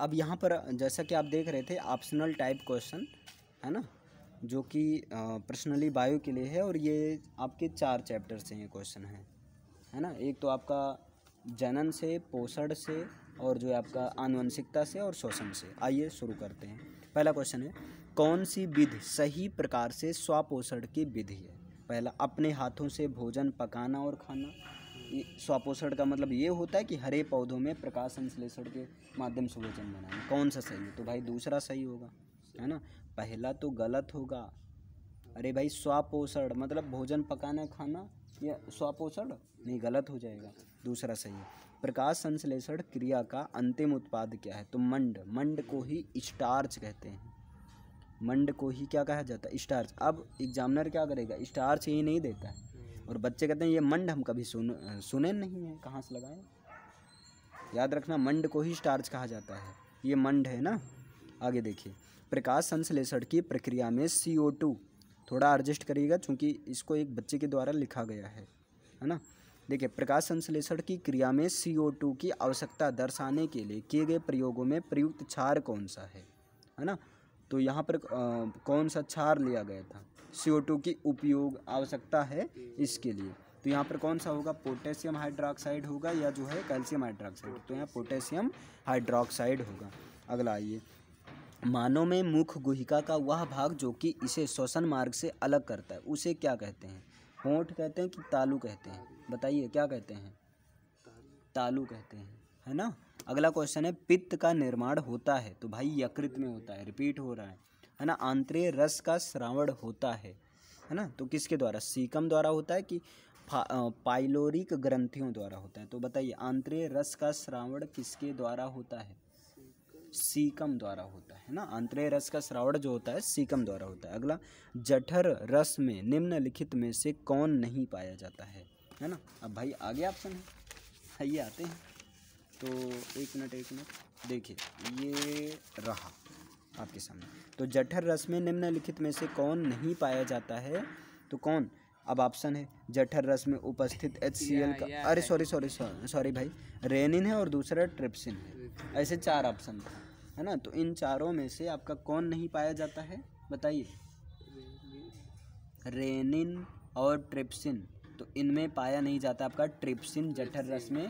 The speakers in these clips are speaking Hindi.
अब यहाँ पर जैसा कि आप देख रहे थे ऑप्शनल टाइप क्वेश्चन है ना जो कि पर्सनली बायो के लिए है और ये आपके चार चैप्टर से ये क्वेश्चन है है ना एक तो आपका जनन से पोषण से और जो है आपका आनुवंशिकता से और शोषण से आइए शुरू करते हैं पहला क्वेश्चन है कौन सी विधि सही प्रकार से स्वापोषण की विधि है पहला अपने हाथों से भोजन पकाना और खाना स्वापोषण का मतलब ये होता है कि हरे पौधों में प्रकाश संश्लेषण के माध्यम से वचन बनाना कौन सा सही है तो भाई दूसरा सही होगा है ना पहला तो गलत होगा अरे भाई स्वापोषण मतलब भोजन पकाना खाना या स्वापोषण नहीं गलत हो जाएगा दूसरा सही है प्रकाश संश्लेषण क्रिया का अंतिम उत्पाद क्या है तो मंड मंड को ही स्टार्च कहते हैं मंड को ही क्या कहा जाता है स्टार्च अब एग्जामिनर क्या करेगा स्टार्च ही नहीं देता है और बच्चे कहते हैं ये मंड हम कभी सुन सुने नहीं हैं कहाँ से लगाएं याद रखना मंड को ही स्टार्च कहा जाता है ये मंड है ना आगे देखिए प्रकाश संश्लेषण की प्रक्रिया में सी ओ टू थोड़ा एडजस्ट करिएगा चूँकि इसको एक बच्चे के द्वारा लिखा गया है है ना देखिए प्रकाश संश्लेषण की क्रिया में सी ओ टू की आवश्यकता दर्शाने के लिए किए गए प्रयोगों में प्रयुक्त क्षार कौन सा है है ना तो यहाँ पर आ, कौन सा क्षार लिया गया था सी की उपयोग आवश्यकता है इसके लिए तो यहाँ पर कौन सा होगा पोटेशियम हाइड्रोक्साइड होगा या जो है कैल्शियम हाइड्रोक्साइड तो यहाँ पोटेशियम हाइड्रोक्साइड होगा अगला आइए मानव में मुख गुहिका का वह भाग जो कि इसे श्वसन मार्ग से अलग करता है उसे क्या कहते हैं होंठ कहते हैं कि तालू कहते हैं बताइए क्या कहते हैं तालू कहते हैं है ना अगला क्वेश्चन है पित्त का निर्माण होता है तो भाई यकृत में होता है रिपीट हो रहा है है ना आंतरिय रस का श्रावण होता है है ना तो किसके द्वारा सीकम द्वारा होता है कि पाइलोरिक ग्रंथियों द्वारा होता है तो बताइए आंतरिय रस का श्रावण किसके द्वारा होता है सीकम द्वारा होता है ना आंतरिय रस का श्रावण जो होता है सीकम द्वारा होता है अगला जठर रस में निम्नलिखित में से कौन नहीं पाया जाता है है ना अब भाई आगे ऑप्शन है आइए आते हैं तो एक मिनट एक मिनट देखिए ये रहा आपके सामने तो जठर रस में निम्नलिखित में से कौन नहीं पाया जाता है तो कौन अब ऑप्शन है जठर रस में उपस्थित एच सी एल का अरे सॉरी सॉरी सॉरी भाई रेनिन है और दूसरा ट्रिप्सिन है ऐसे चार ऑप्शन था है ना तो इन चारों में से आपका कौन नहीं पाया जाता है बताइए रेनिन और ट्रिप्सिन तो इनमें पाया नहीं जाता आपका ट्रिप्सिन जठर रस में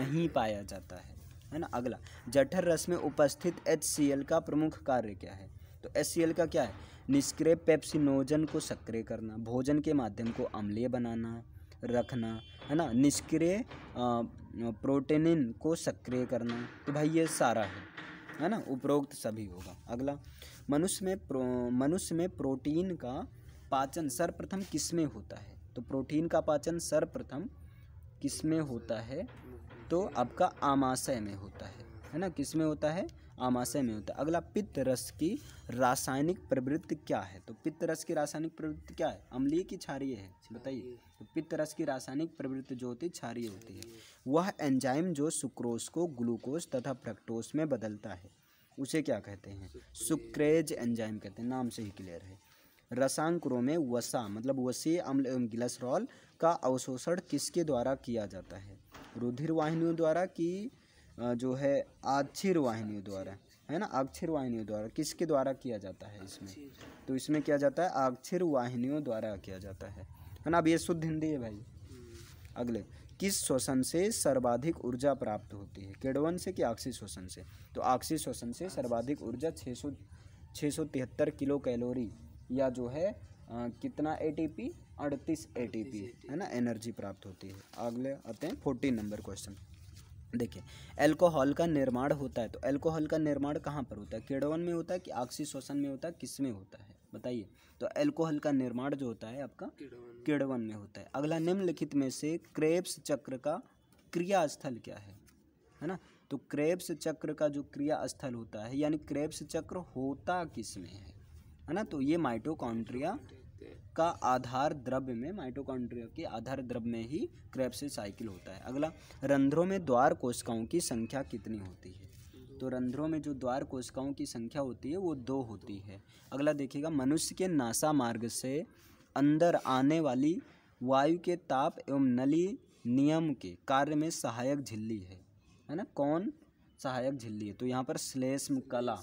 नहीं पाया जाता है है ना अगला जठर रस में उपस्थित एच का प्रमुख कार्य क्या है तो एस का क्या है निष्क्रिय पेप्सिनोजन को सक्रिय करना भोजन के माध्यम को अम्लीय बनाना रखना है ना निष्क्रिय प्रोटेनिन को सक्रिय करना तो भाई ये सारा है है ना उपरोक्त सभी होगा अगला मनुष्य में प्रो मनुष्य में प्रोटीन का पाचन सर्वप्रथम किस में होता है तो प्रोटीन का पाचन सर्वप्रथम किस में होता है तो आपका आमाशय में होता है है ना किस में होता है आमाशय में होता है अगला पित्त रस की रासायनिक प्रवृत्ति क्या है तो पित्त रस की रासायनिक प्रवृत्ति क्या है अम्लीय की क्षारीय है बताइए तो पित्त रस की रासायनिक प्रवृत्ति जो होती है क्षारीय होती है वह एंजाइम जो सुक्रोज को ग्लूकोज तथा प्रक्टोस में बदलता है उसे क्या कहते हैं सुक्रेज एंजाइम कहते हैं नाम से ही क्लियर है रसांकुरों में वसा मतलब वसीय अम्ल एवं ग्लिसरॉल का अवशोषण किसके द्वारा किया जाता है रुधिर वाहिनियों द्वारा की जो है आक्षर वाहिनियों द्वारा है ना अक्षर वाहिनियों द्वारा किसके द्वारा किया जाता है इसमें तो इसमें किया जाता है अक्षर वाहिनियों द्वारा किया जाता है है ना अब ये शुद्ध हिंदी है भाई अगले किस श्वसन से सर्वाधिक ऊर्जा प्राप्त होती है केडवन से कि आक्सी श्वसन से तो आक्सी श्वसन से सर्वाधिक ऊर्जा छः सौ छः सौ तिहत्तर किलो कैलोरी या जो है आ, कितना ए टी पी अड़तीस ए टी पी है ना एनर्जी प्राप्त होती है अगले आते हैं फोर्टीन नंबर क्वेश्चन देखिए अल्कोहल का निर्माण होता है तो अल्कोहल का निर्माण कहाँ पर होता है केडवन में होता है कि ऑक्सी श्वसन में होता है किस में होता है बताइए तो अल्कोहल का निर्माण जो होता है आपका केडवन में होता है अगला निम्नलिखित में से क्रेप्स चक्र का क्रिया स्थल क्या है है ना तो क्रेप्स चक्र का जो क्रिया स्थल होता है यानी क्रेप्स चक्र होता किस में है ना तो ये माइटोकॉन्ट्रिया सकते हैं का आधार द्रव्य में माइटोकॉन्ड्रिया के आधार द्रव्य में ही से साइकिल होता है अगला रंध्रों में द्वार कोशिकाओं की संख्या कितनी होती है तो रंध्रों में जो द्वार कोशिकाओं की संख्या होती है वो दो होती है अगला देखिएगा मनुष्य के नासा मार्ग से अंदर आने वाली वायु के ताप एवं नली नियम के कार्य में सहायक झिल्ली है है ना कौन सहायक झिल्ली है तो यहाँ पर श्लेष्म कला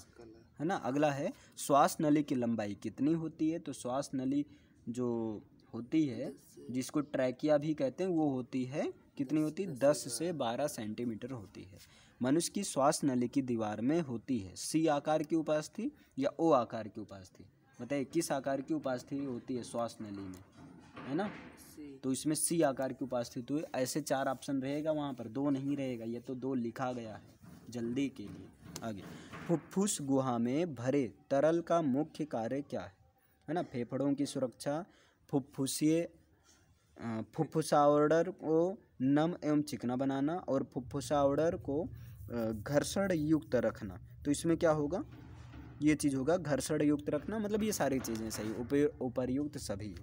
है ना अगला है श्वास नली की लंबाई कितनी होती है तो श्वास नली जो होती है जिसको ट्रैकिया भी कहते हैं वो होती है कितनी होती है दस से बारह सेंटीमीटर होती है मनुष्य की श्वास नली की दीवार में होती है सी आकार की उपास्थि या ओ आकार की उपास्थि बताइए किस आकार की उपास्थि होती है श्वास नली में है ना तो इसमें सी आकार की उपास्थि तो ऐसे चार ऑप्शन रहेगा वहाँ पर दो नहीं रहेगा ये तो दो लिखा गया है जल्दी के लिए आगे फुफ्फुस गुहा में भरे तरल का मुख्य कार्य क्या है है ना फेफड़ों की सुरक्षा फुफ्फुसीय फुफ्फुसावर्डर को नम एवं चिकना बनाना और फुफ्फुसावर्डर को घर्षण युक्त रखना तो इसमें क्या होगा ये चीज़ होगा घर्षण युक्त रखना मतलब ये सारी चीज़ें सही उपरयुक्त सभी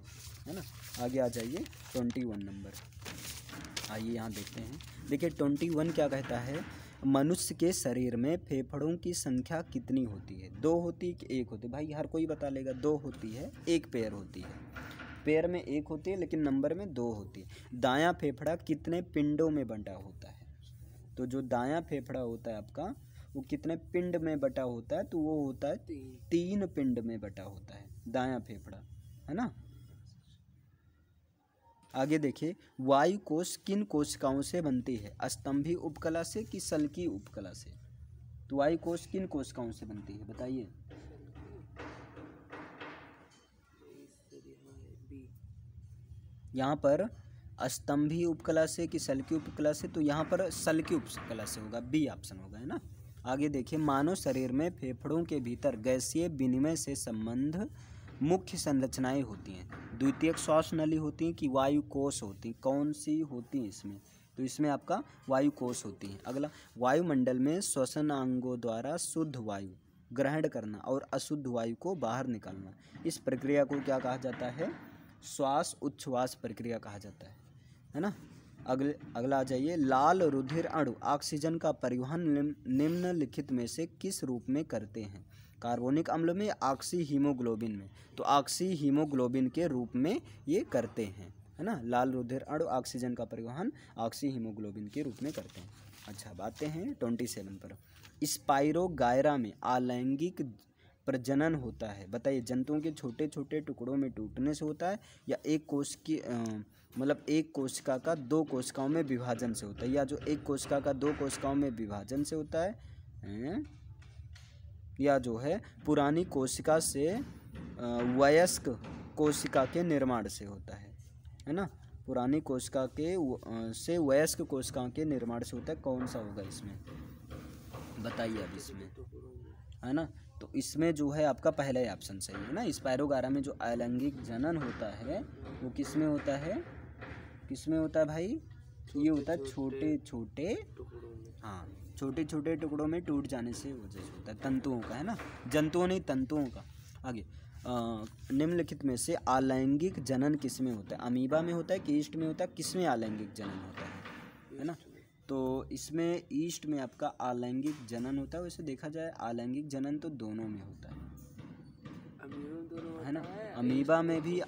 है ना आगे आ जाइए ट्वेंटी वन नंबर आइए यहाँ देखते हैं देखिए ट्वेंटी वन क्या कहता है मनुष्य के शरीर में फेफड़ों की संख्या कितनी होती है दो होती है कि एक होती है भाई हर कोई बता लेगा दो होती है एक पैर होती है पैर में एक होती है लेकिन नंबर में दो होती है दाया फेफड़ा कितने पिंडों में बंटा होता है तो जो दाया फेफड़ा होता है आपका वो कितने पिंड में बटा होता है तो वो होता है तीन पिंड में बटा होता है दाया फेफड़ा है ना आगे देखिए वायु कोश किन कोशिकाओं से बनती है अस्तंभी उपकला से कि सलकी उपकला से तो वायु कोश किन कोशिकाओं से बनती है बताइए यहाँ पर अस्तंभी उपकला से कि की उपकला से तो यहाँ पर की उपकला से होगा बी ऑप्शन होगा है ना आगे देखिए मानव शरीर में फेफड़ों के भीतर गैसीय विनिमय से संबंध मुख्य संरचनाएं होती हैं द्वितीयक श्वास नली होती हैं कि वायु कोष होती हैं कौन सी होती हैं इसमें तो इसमें आपका वायु कोष होती है अगला वायुमंडल में श्वसन अंगों द्वारा शुद्ध वायु ग्रहण करना और अशुद्ध वायु को बाहर निकालना इस प्रक्रिया को क्या कहा जाता है श्वास उच्छ्वास प्रक्रिया कहा जाता है है ना अगले अगला आ जाइए लाल रुधिर अणु ऑक्सीजन का परिवहन निम्नलिखित में से किस रूप में करते हैं कार्बोनिक अम्ल में ऑक्सी हीमोग्लोबिन में तो ऑक्सी हीमोग्लोबिन के रूप में ये करते हैं है ना लाल रुधिर अणु ऑक्सीजन का परिवहन ऑक्सी हीमोग्लोबिन के रूप में करते हैं अच्छा बातें हैं ट्वेंटी सेवन पर स्पाइरो गायरा में अलैंगिक प्रजनन होता है बताइए जंतुओं के छोटे छोटे टुकड़ों में टूटने से होता है या एक कोश की मतलब एक कोशिका का दो कोशिकाओं में विभाजन से होता है या जो एक कोशिका का दो कोशिकाओं में विभाजन से होता है या जो है पुरानी कोशिका से वयस्क कोशिका के निर्माण से होता है है ना पुरानी कोशिका के से वयस्क कोशिका के निर्माण से होता है कौन सा होगा इसमें बताइए अब इसमें है ना तो इसमें जो है आपका पहला ही ऑप्शन सही है ना स्पायरोगारा में जो अलैंगिक जनन होता है वो किस में होता है किस में होता है भाई ये होता है छोटे छोटे हाँ छोटे छोटे टुकड़ों में टूट जाने से वजह होता है तंतुओं का है ना जंतुओं नहीं तंतुओं का आगे निम्नलिखित में से अलैंगिक जनन किस में होता है अमीबा में होता है कि ईस्ट में होता है किस में अलैंगिक जनन होता है है ना तो इसमें ईस्ट में आपका अलैंगिक जनन होता है वैसे देखा जाए अलैंगिक जनन तो दोनों में होता है है ना अमीबा में भी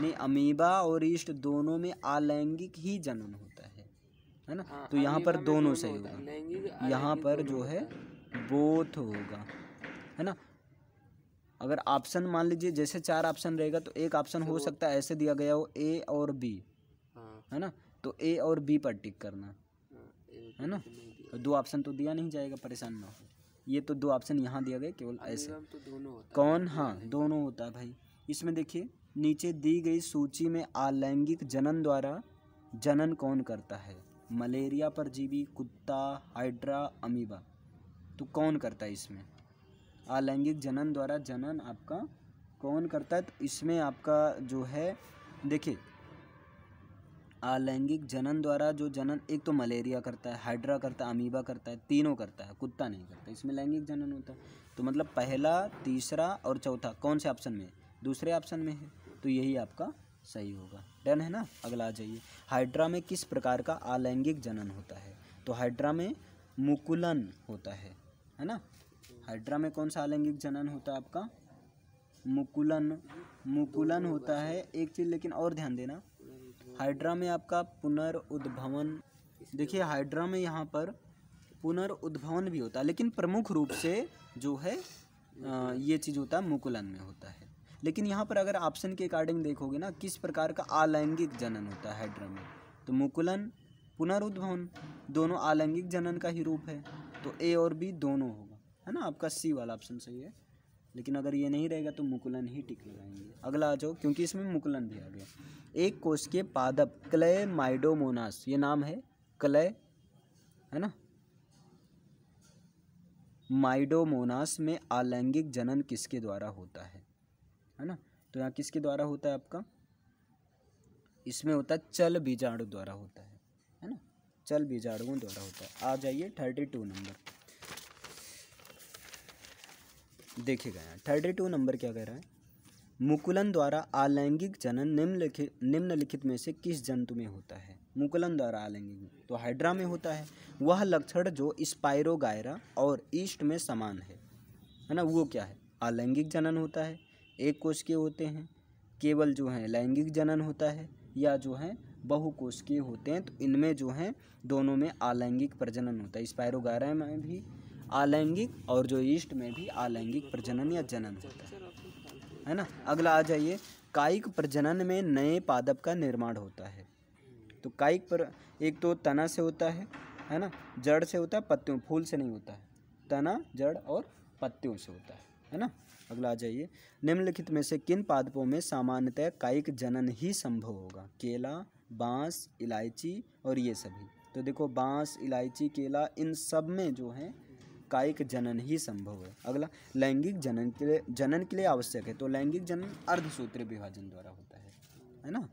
नहीं अमीबा और ईस्ट दोनों में अलैंगिक ही जनन होता है है ना हाँ, तो यहाँ पर दोनों सही होगा यहाँ पर जो है बोथ होगा है ना अगर ऑप्शन मान लीजिए जैसे चार ऑप्शन रहेगा तो एक ऑप्शन हो सकता है ऐसे दिया गया हो ए और बी हाँ। है ना तो ए और बी पर टिक करना हाँ, है ना तो दो ऑप्शन तो दिया नहीं जाएगा परेशान ना हो ये तो दो ऑप्शन यहाँ दिया गया केवल ऐसे तो दोनों कौन हाँ दोनों होता है भाई इसमें देखिए नीचे दी गई सूची में आलैंगिक जनन द्वारा जनन कौन करता है मलेरिया परजीवी कुत्ता हाइड्रा अमीबा तो कौन करता है इसमें अलैंगिक जनन द्वारा जनन आपका कौन करता है तो इसमें आपका जो है देखिए अलैंगिक जनन द्वारा जो जनन एक तो मलेरिया करता है हाइड्रा करता है अमीबा करता है तीनों करता है कुत्ता नहीं करता इसमें लैंगिक जनन होता है तो मतलब पहला तीसरा और चौथा कौन से ऑप्शन में दूसरे ऑप्शन में है तो यही आपका सही होगा डन है ना अगला आ जाइए हाइड्रा में किस प्रकार का अलैंगिक जनन होता है तो हाइड्रा में मुकुलन होता है है ना हाइड्रा में कौन सा अलैंगिक जनन होता है आपका मुकुलन मुकुलन होता है एक चीज़ लेकिन और ध्यान देना हाइड्रा में आपका पुनर्उद्भवन देखिए हाइड्रा में यहाँ पर पुनर्उद्भवन भी होता है लेकिन प्रमुख रूप से जो है ये चीज़ होता है मुकुलन में होता है लेकिन यहाँ पर अगर ऑप्शन के अकॉर्डिंग देखोगे ना किस प्रकार का अलैंगिक जनन होता है हाइड्रा में तो मुकुलन पुनरुद्भवन दोनों आलैंगिक जनन का ही रूप है तो ए और बी दोनों होगा है ना आपका सी वाला ऑप्शन सही है लेकिन अगर ये नहीं रहेगा तो मुकुलन ही टिक लगाएंगे अगला आ जाओ क्योंकि इसमें मुकुलन भी आ गया एक कोश के पादप क्लय माइडोमोनास ये नाम है क्लय है ना माइडोमोनास में आलैंगिक जनन किसके द्वारा होता है है ना तो यहाँ किसके द्वारा होता है आपका इसमें होता है चल बीजाणु द्वारा होता है है ना चल बीजाणुओं द्वारा होता है आ जाइए थर्टी टू नंबर देखिएगा यहाँ थर्टी टू नंबर क्या कह रहा है मुकुलन द्वारा आलैंगिक जनन निम्नलिखित निम्नलिखित में से किस जंतु में होता है मुकुलन द्वारा आलैंगिक तो हाइड्रा में होता है वह लक्षण जो स्पायरोगायरा और ईस्ट में समान है है ना वो क्या है आलैंगिक जनन होता है एक कोश के होते हैं केवल जो है लैंगिक जनन होता है या जो है के होते हैं तो इनमें जो है दोनों में अलैंगिक प्रजनन होता है स्पायरोगारा में भी अलैंगिक और जो ईस्ट में भी अलैंगिक प्रजनन या जनन होता है है ना अगला आ जाइए कायिक प्रजनन में नए पादप का निर्माण होता है तो कायिक पर एक तो तना से होता है है ना जड़ से होता है पत्तियों फूल से नहीं होता है तना जड़ और पत्तियों से होता है है ना अगला आ जाइए निम्नलिखित में से किन पादपों में सामान्यतः कायिक जनन ही संभव होगा केला बांस इलायची और ये सभी तो देखो बांस इलायची केला इन सब में जो है कायिक जनन ही संभव है अगला लैंगिक जनन के लिए जनन के लिए आवश्यक है तो लैंगिक जनन अर्धसूत्र विभाजन द्वारा होता है है ना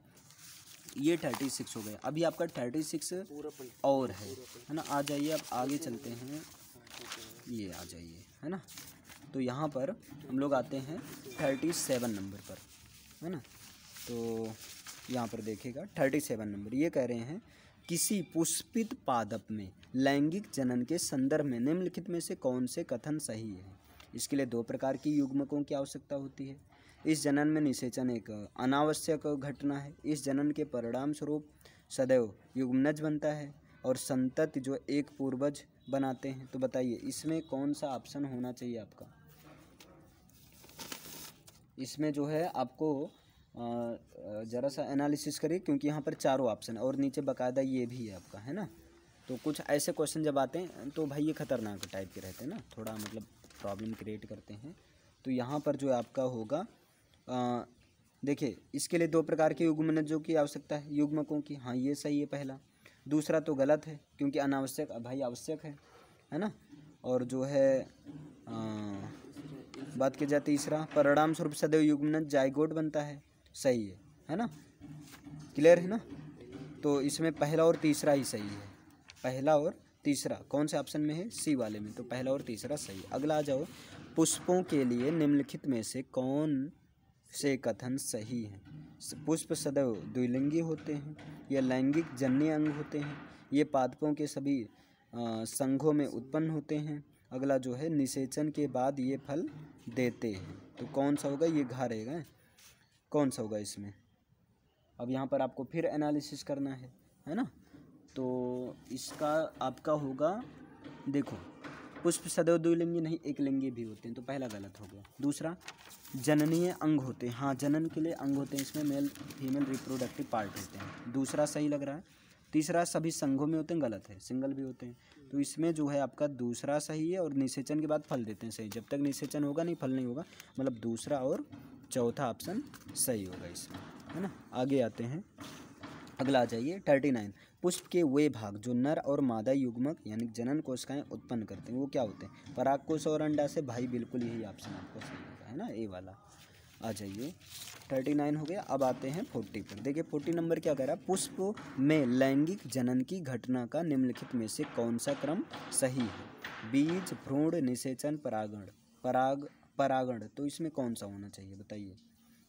ये थर्टी सिक्स हो गया अभी आपका थर्टी सिक्स और है है ना आ जाइए अब आगे चलते हैं ये आ जाइए है ना तो यहाँ पर हम लोग आते हैं थर्टी सेवन नंबर पर है ना तो यहाँ पर देखिएगा थर्टी सेवन नंबर ये कह रहे हैं किसी पुष्पित पादप में लैंगिक जनन के संदर्भ में निम्नलिखित में से कौन से कथन सही है इसके लिए दो प्रकार की युग्मकों की आवश्यकता होती है इस जनन में निषेचन एक अनावश्यक घटना है इस जनन के परिणाम स्वरूप सदैव युग्मनज बनता है और संतत जो एक पूर्वज बनाते हैं तो बताइए इसमें कौन सा ऑप्शन होना चाहिए आपका इसमें जो है आपको ज़रा सा एनालिसिस करिए क्योंकि यहाँ पर चारों ऑप्शन और नीचे बाकायदा ये भी है आपका है ना तो कुछ ऐसे क्वेश्चन जब आते हैं तो भाई ये खतरनाक टाइप के रहते हैं ना थोड़ा मतलब प्रॉब्लम क्रिएट करते हैं तो यहाँ पर जो आपका होगा देखिए इसके लिए दो प्रकार के युग्मनजों की आवश्यकता है युग्मकों की हाँ ये सही है पहला दूसरा तो गलत है क्योंकि अनावश्यक भाई आवश्यक है है ना और जो है आ, बात किया जाए तीसरा परिणाम स्वरूप सदैव युग्मन जायगोट बनता है सही है है ना क्लियर है ना तो इसमें पहला और तीसरा ही सही है पहला और तीसरा कौन से ऑप्शन में है सी वाले में तो पहला और तीसरा सही अगला आ जाओ पुष्पों के लिए निम्नलिखित में से कौन से कथन सही है पुष्प सदैव द्विलिंगी होते हैं या लैंगिक जन्य अंग होते हैं ये पादपों के सभी संघों में उत्पन्न होते हैं अगला जो है निषेचन के बाद ये फल देते हैं तो कौन सा होगा ये घा रहेगा कौन सा होगा इसमें अब यहाँ पर आपको फिर एनालिसिस करना है है ना तो इसका आपका होगा देखो पुष्प सदैव द्विलिंगी नहीं एक लिंगी भी होते हैं तो पहला गलत हो गया दूसरा जननीय अंग होते हैं हाँ जनन के लिए अंग होते हैं इसमें मेल फीमेल रिप्रोडक्टिव पार्ट होते हैं दूसरा सही लग रहा है तीसरा सभी संघों में होते हैं गलत है सिंगल भी होते हैं तो इसमें जो है आपका दूसरा सही है और निषेचन के बाद फल देते हैं सही जब तक निषेचन होगा नहीं फल नहीं होगा मतलब दूसरा और चौथा ऑप्शन सही होगा इसमें है ना आगे आते हैं अगला आ जाइए थर्टी नाइन पुष्प के वे भाग जो नर और मादा युग्मक यानी जनन कोशिकाएं उत्पन्न करते हैं वो क्या होते हैं पराग कोश और अंडा से भाई बिल्कुल यही ऑप्शन आपको सही होगा है ना ए वाला आ जाइए थर्टी नाइन हो गया अब आते हैं फोर्टी पर देखिए फोर्टी नंबर क्या कह रहा है पुष्प में लैंगिक जनन की घटना का निम्नलिखित में से कौन सा क्रम सही है बीज भ्रूण निषेचन परागण पराग परागण तो इसमें कौन सा होना चाहिए बताइए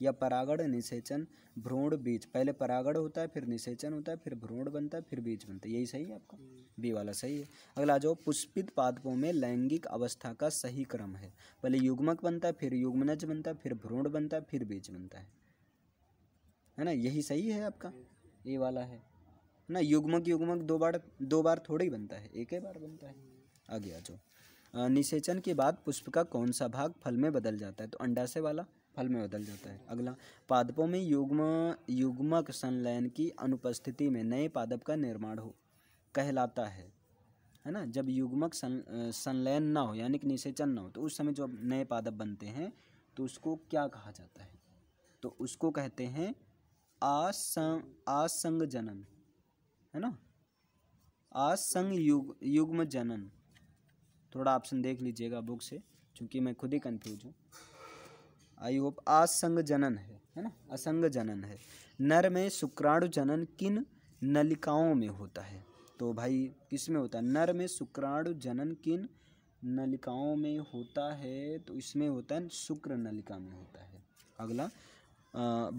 या परागण निषेचन भ्रूण बीज पहले परागण होता है फिर निषेचन होता है फिर भ्रूण बनता है फिर बीज बनता है यही सही है आपका हम्म। बी वाला सही है अगला जो पुष्पित पादपों में लैंगिक अवस्था का सही क्रम है पहले युग्मक बनता है फिर युग्मनज बनता है फिर भ्रूण बनता है फिर बीज बनता है है ना यही सही है आपका हम्म। ए वाला है ना युग्मक युग्मक दो बार दो बार थोड़ी बनता है एक ही बार बनता है हम्म। आगे आ जाओ निषेचन के बाद पुष्प का कौन सा भाग फल में बदल जाता है तो से वाला फल में बदल जाता है अगला पादपों में युग्म युग्मक संलयन की अनुपस्थिति में नए पादप का निर्माण हो कहलाता है है ना जब युग्मक सं संलयन ना हो यानी कि निषेचन ना हो तो उस समय जो नए पादप बनते हैं तो उसको क्या कहा जाता है तो उसको कहते हैं आसंग आसंग जनन है ना आसंग युग युग्म जनन थोड़ा ऑप्शन देख लीजिएगा बुक से क्योंकि मैं खुद ही कंफ्यूज हूँ आई होप असंग जनन है है ना असंग जनन है नर में शुक्राणु जनन किन नलिकाओं में होता है तो भाई किस में होता है नर में शुक्राणु जनन किन नलिकाओं में होता है तो इसमें होता है शुक्र नलिका में होता है अगला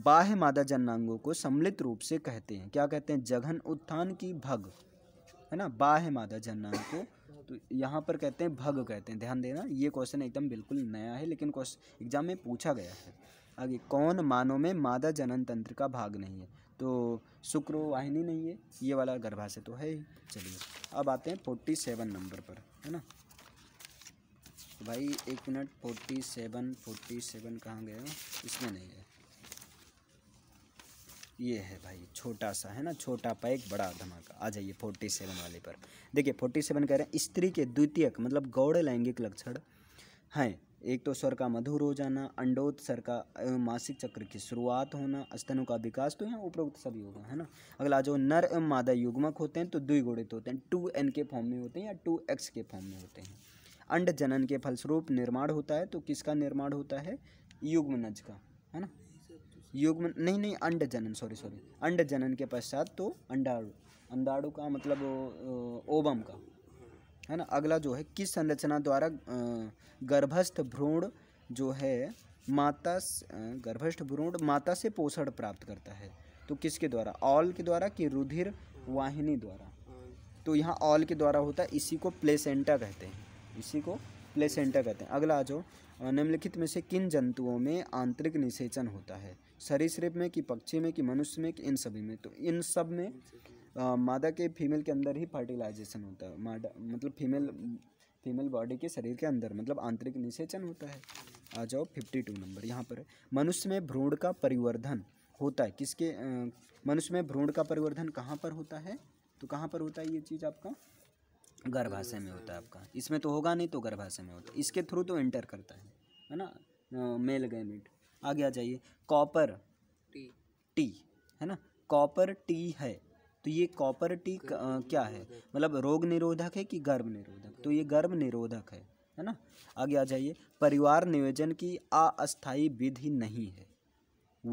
बाह्य मादा जननांगों को सम्मिलित रूप से कहते हैं क्या कहते हैं जघन उत्थान की भग है ना बाह्य मादा जननांग को तो यहाँ पर कहते हैं भग कहते हैं ध्यान देना ये क्वेश्चन एकदम बिल्कुल नया है लेकिन क्वेश्चन एग्जाम में पूछा गया है आगे कौन मानव में मादा जनन तंत्र का भाग नहीं है तो शुक्र वाहिनी नहीं है ये वाला गर्भाशय तो है ही चलिए अब आते हैं फोर्टी सेवन नंबर पर है ना तो भाई एक minute forty seven forty seven कहाँ गया इसमें नहीं है ये है भाई छोटा सा है ना छोटा पैक बड़ा धमाका आ जाइए फोर्टी सेवन वाले पर देखिए फोर्टी सेवन कह रहे हैं स्त्री के द्वितीयक मतलब गौड़ लैंगिक लक्षण हैं एक तो स्वर का मधुर हो जाना अंडोत सर का एवं मासिक चक्र की शुरुआत होना स्तनों का विकास तो यहाँ उपरोक्त सभी होगा है ना अगला जो नर एवं मादा युग्मक होते हैं तो द्विगुणित होते हैं टू एन के फॉर्म में होते हैं या टू एक्स के फॉर्म में होते हैं अंड जनन के फलस्वरूप निर्माण होता है तो किसका निर्माण होता है युग्मनज का है ना युग्म नहीं नहीं अंड जनन सॉरी सॉरी अंड जनन के पश्चात तो अंडाणु अंडाणु का मतलब ओबम का है ना अगला जो है किस संरचना द्वारा गर्भस्थ भ्रूण जो है माता गर्भस्थ भ्रूण माता से पोषण प्राप्त करता है तो किसके द्वारा ऑल के द्वारा कि रुधिर वाहिनी द्वारा तो यहाँ ऑल के द्वारा होता है इसी को प्लेसेंटा कहते हैं इसी को प्लेसेंटा कहते हैं अगला आ जाओ निम्नलिखित में से किन जंतुओं में आंतरिक निषेचन होता है सरीसृप में कि पक्षी में कि मनुष्य में कि इन सभी में तो इन सब में आ, मादा के फीमेल के अंदर ही फर्टिलाइजेशन होता है मादा मतलब फीमेल फीमेल बॉडी के शरीर के अंदर मतलब आंतरिक निषेचन होता है आ जाओ फिफ्टी टू नंबर यहाँ पर मनुष्य में भ्रूण का परिवर्धन होता है किसके मनुष्य में भ्रूण का परिवर्धन कहाँ पर होता है तो कहाँ पर होता है ये चीज़ आपका गर्भाशय में होता है आपका इसमें तो होगा नहीं तो गर्भाशय में होता है इसके थ्रू तो एंटर करता है है ना मेल गैमेट आगे आ जाइए कॉपर टी टी है ना कॉपर टी है तो ये कॉपर टी क्या है मतलब रोग निरोधक है कि गर्भ निरोधक तो ये गर्भ निरोधक है है ना आगे आ जाइए परिवार नियोजन की अस्थायी विधि नहीं है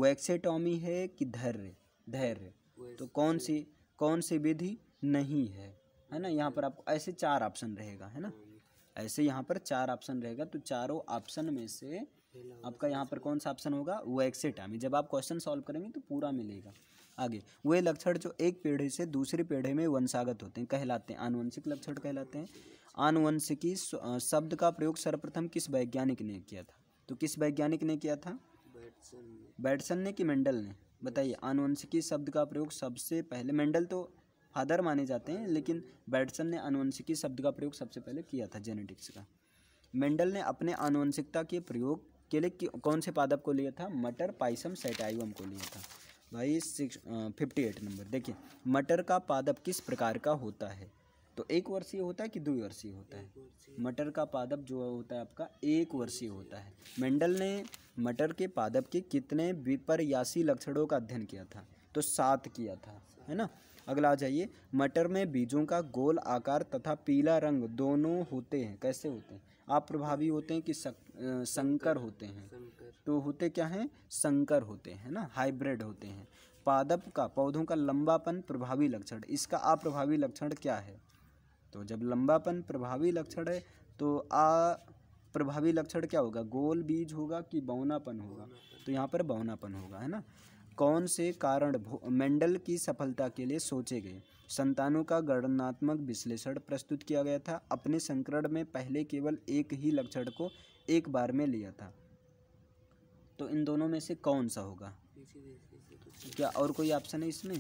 वैक्सेटॉमी है कि धैर्य धैर्य तो कौन सी कौन सी विधि नहीं है है ना यहाँ पर आपको ऐसे चार ऑप्शन रहेगा है ना ऐसे यहाँ पर चार ऑप्शन रहेगा तो चारों ऑप्शन में से आपका यहाँ पर कौन सा ऑप्शन होगा वो एक्सेट वैक्सेटामी जब आप क्वेश्चन सॉल्व करेंगे तो पूरा मिलेगा आगे वे लक्षण जो एक पीढ़ी से दूसरे पीढ़ी में वंशागत होते हैं कहलाते हैं आनुवंशिक लक्षण कहलाते हैं आनुवंशिकी शब्द का प्रयोग सर्वप्रथम किस वैज्ञानिक ने किया था तो किस वैज्ञानिक ने किया था बैटसन ने कि मेंडल ने बताइए आनुवंशिकी शब्द का प्रयोग सबसे पहले मेंडल तो फादर माने जाते हैं लेकिन बैटसन ने आनुवंशिकी शब्द का प्रयोग सबसे पहले किया था जेनेटिक्स का मेंडल ने अपने आनुवंशिकता के प्रयोग के लिए कौन से पादप को लिया था मटर पाइसम सेटाइवम को लिया था भाई सिक्स फिफ्टी एट नंबर देखिए मटर का पादप किस प्रकार का होता है तो एक वर्षीय होता है कि दो वर्षीय होता है मटर का पादप जो होता है आपका एक वर्षीय होता है मेंडल ने मटर के पादप के कितने विपर्यासी लक्षणों का अध्ययन किया था तो सात किया था है ना अगला आ जाइए मटर में बीजों का गोल आकार तथा पीला रंग दोनों होते हैं कैसे होते हैं आप प्रभावी होते हैं कि सक, आ, संकर होते हैं तो होते क्या हैं संकर होते हैं ना हाइब्रिड होते हैं पादप का पौधों का लंबापन प्रभावी लक्षण इसका अप्रभावी लक्षण क्या है तो जब लंबापन प्रभावी लक्षण है तो आ प्रभावी लक्षण क्या होगा गोल बीज होगा कि बौनापन होगा तो यहाँ पर बौनापन होगा है ना कौन से कारण मेंडल की सफलता के लिए सोचे गए संतानों का गणनात्मक विश्लेषण प्रस्तुत किया गया था अपने संकरण में पहले केवल एक ही लक्षण को एक बार में लिया था तो इन दोनों में से कौन सा होगा क्या और कोई ऑप्शन है इसमें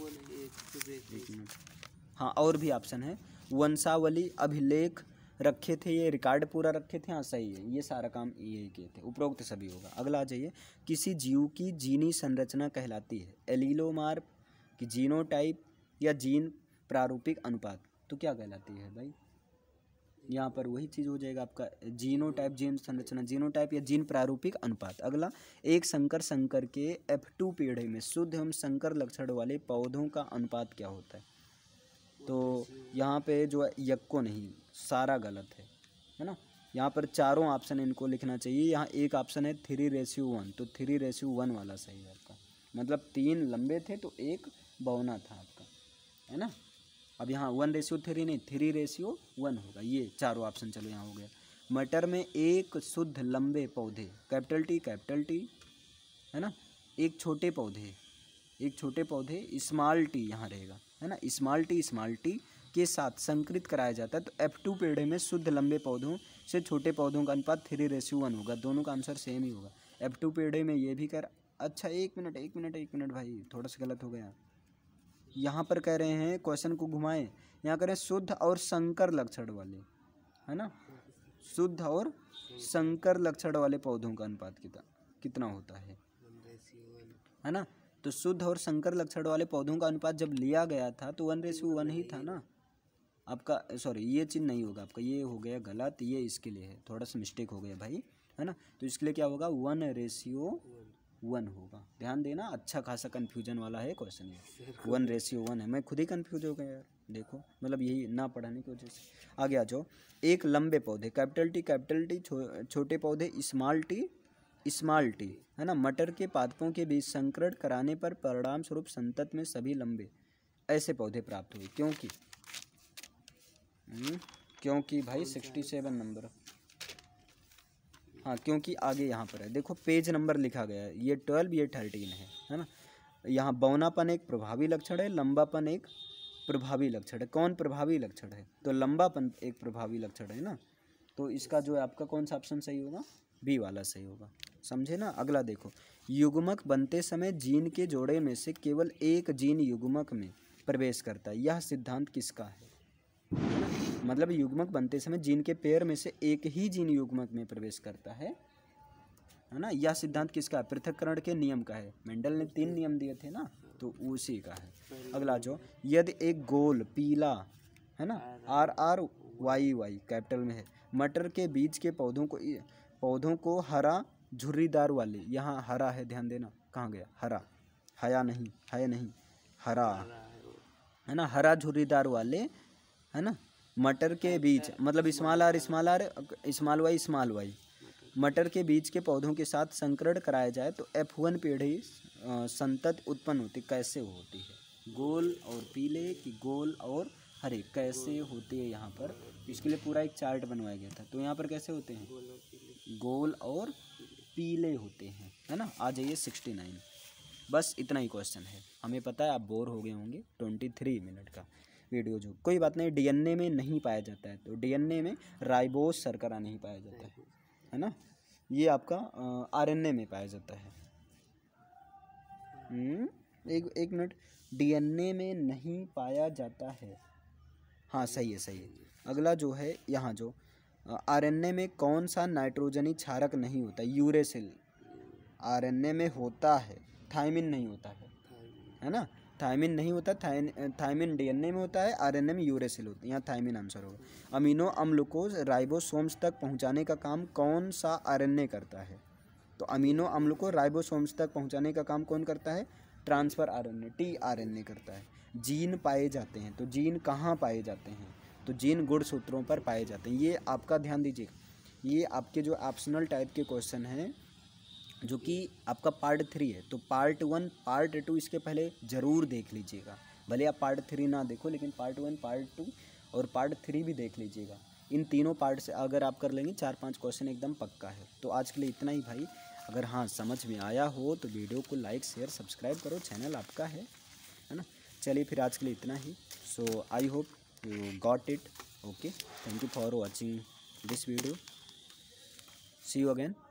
वो नहीं एक हाँ और भी ऑप्शन है वंशावली अभिलेख रखे थे ये रिकॉर्ड पूरा रखे थे हाँ सही है ये सारा काम ही किए थे उपरोक्त सभी होगा अगला आ जाइए किसी जीव की जीनी संरचना कहलाती है एलिलोमार जीनो टाइप या जीन प्रारूपिक अनुपात तो क्या कहलाती है भाई यहाँ पर वही चीज़ हो जाएगा आपका जीनो टाइप जीन संरचना जीनो टाइप या जीन प्रारूपिक अनुपात अगला एक संकर संकर के एफ टू पीढ़ी में शुद्ध एवं संकर लक्षण वाले पौधों का अनुपात क्या होता है तो यहाँ पे जो है यक्को नहीं सारा गलत है है ना यहाँ पर चारों ऑप्शन इनको लिखना चाहिए यहाँ एक ऑप्शन है थ्री रेशियो वन तो थ्री रेशियो वन वाला सही है आपका मतलब तीन लंबे थे तो एक बौना था आपका है ना अब यहाँ वन रेशियो थ्री नहीं थ्री रेशियो वन होगा ये चारों ऑप्शन चलो यहाँ हो गया मटर में एक शुद्ध लंबे पौधे कैपिटल टी कैपिटल टी है ना एक छोटे पौधे एक छोटे पौधे स्मॉल टी यहाँ रहेगा है ना स्मॉल टी स्मॉल टी के साथ संकृत कराया जाता है तो एफ टू पेड़े में शुद्ध लंबे पौधों से छोटे पौधों का अनुपात थ्री रेस्यू वन होगा दोनों का आंसर सेम ही होगा एफ टू पेड़े में ये भी कर अच्छा एक मिनट एक मिनट एक मिनट भाई थोड़ा सा गलत हो गया यहाँ पर कह रहे हैं क्वेश्चन को घुमाएं यहाँ कह रहे हैं शुद्ध और संकर लक्षण वाले है ना शुद्ध और संकर लक्षण वाले पौधों का अनुपात कितना कितना होता है है ना तो शुद्ध और संकर लक्षण वाले पौधों का अनुपात जब लिया गया था तो वन रेसू वन ही था ना आपका सॉरी ये चिन्ह नहीं होगा आपका ये हो गया गलत ये इसके लिए है थोड़ा सा मिस्टेक हो गया भाई है ना तो इसके लिए क्या होगा वन रेशियो वन होगा ध्यान देना अच्छा खासा कन्फ्यूजन वाला है क्वेश्चन ये वन रेशियो वन है मैं खुद ही कन्फ्यूज हो गया यार देखो मतलब यही ना पढ़ाने की वजह से आगे आ जाओ एक लंबे पौधे कैपिटल टी कैपिटल टी छो, छोटे पौधे स्मॉल टी स्मॉल टी है ना मटर के पादपों के बीच संकरण कराने पर परिणाम स्वरूप संतत में सभी लंबे ऐसे पौधे प्राप्त हुए क्योंकि हम्म, क्योंकि भाई सिक्सटी सेवन नंबर हाँ क्योंकि आगे यहाँ पर है देखो पेज नंबर लिखा गया है ये ट्वेल्व ये थर्टीन है है ना यहाँ बौनापन एक प्रभावी लक्षण है लंबापन एक प्रभावी लक्षण है कौन प्रभावी लक्षण है तो लंबापन एक प्रभावी लक्षण है ना तो इसका जो है आपका कौन सा ऑप्शन सही होगा बी वाला सही होगा समझे ना अगला देखो युग्मक बनते समय जीन के जोड़े में से केवल एक जीन युग्मक में प्रवेश करता है यह सिद्धांत किसका है मतलब युग्मक बनते समय जीन के पेयर में से एक ही जीन युग्मक में प्रवेश करता है है ना यह सिद्धांत किसका है पृथककरण के नियम का है मेंडल ने तीन नियम दिए थे ना तो उसी का है अगला जो यदि एक गोल पीला है ना R R Y Y capital में है मटर के बीज के पौधों को पौधों को हरा झुर्रीदार वाले यहाँ हरा है ध्यान देना कहाँ गया हरा हया नहीं हय नहीं हरा है ना हरा झुर्रीदार वाले है ना मटर के बीज मतलब small R small R small Y small Y मटर के बीज के पौधों के साथ संकरण कराया जाए तो एफ वन पीढ़ी संतत उत्पन्न होती कैसे होती है गोल और पीले की गोल और हरे कैसे होती है यहाँ पर इसके लिए पूरा एक चार्ट बनवाया गया था तो यहाँ पर कैसे होते हैं गोल और पीले होते हैं है ना आ जाइए सिक्सटी नाइन बस इतना ही क्वेश्चन है हमें पता है आप बोर हो गए होंगे ट्वेंटी थ्री मिनट का वीडियो जो कोई बात नहीं डीएनए में नहीं पाया जाता है तो डीएनए में राइबोस सरकरा नहीं पाया जाता है है ना ये आपका आरएनए में पाया जाता है हम्म एक एक मिनट डीएनए में नहीं पाया जाता है हाँ सही है सही है अगला जो है यहाँ जो आरएनए में कौन सा नाइट्रोजनी क्षारक नहीं होता यूरेसिल आरएनए में होता है थायमिन नहीं होता है है ना थायमिन नहीं होता थायमिन डीएनए में होता है आरएनए में यूरेसिल होता है यहाँ थायमिन आंसर होगा अमीनो अम्ल को राइबोसोम्स तक पहुँचाने का काम कौन सा आर करता है तो अमीनो अम्ल को राइबोसोम्स तक पहुँचाने का काम कौन करता है ट्रांसफ़र आरएनए टीआरएनए करता है जीन पाए जाते हैं तो जीन कहाँ पाए जाते हैं तो जीन गुण सूत्रों पर पाए जाते हैं ये आपका ध्यान दीजिए ये आपके जो ऑप्शनल टाइप के क्वेश्चन हैं जो कि आपका पार्ट थ्री है तो पार्ट वन पार्ट टू इसके पहले ज़रूर देख लीजिएगा भले आप पार्ट थ्री ना देखो लेकिन पार्ट वन पार्ट टू और पार्ट थ्री भी देख लीजिएगा इन तीनों पार्ट से अगर आप कर लेंगे चार पांच क्वेश्चन एकदम पक्का है तो आज के लिए इतना ही भाई अगर हाँ समझ में आया हो तो वीडियो को लाइक शेयर सब्सक्राइब करो चैनल आपका है है ना चलिए फिर आज के लिए इतना ही so I hope you got it okay thank you for watching this video see you again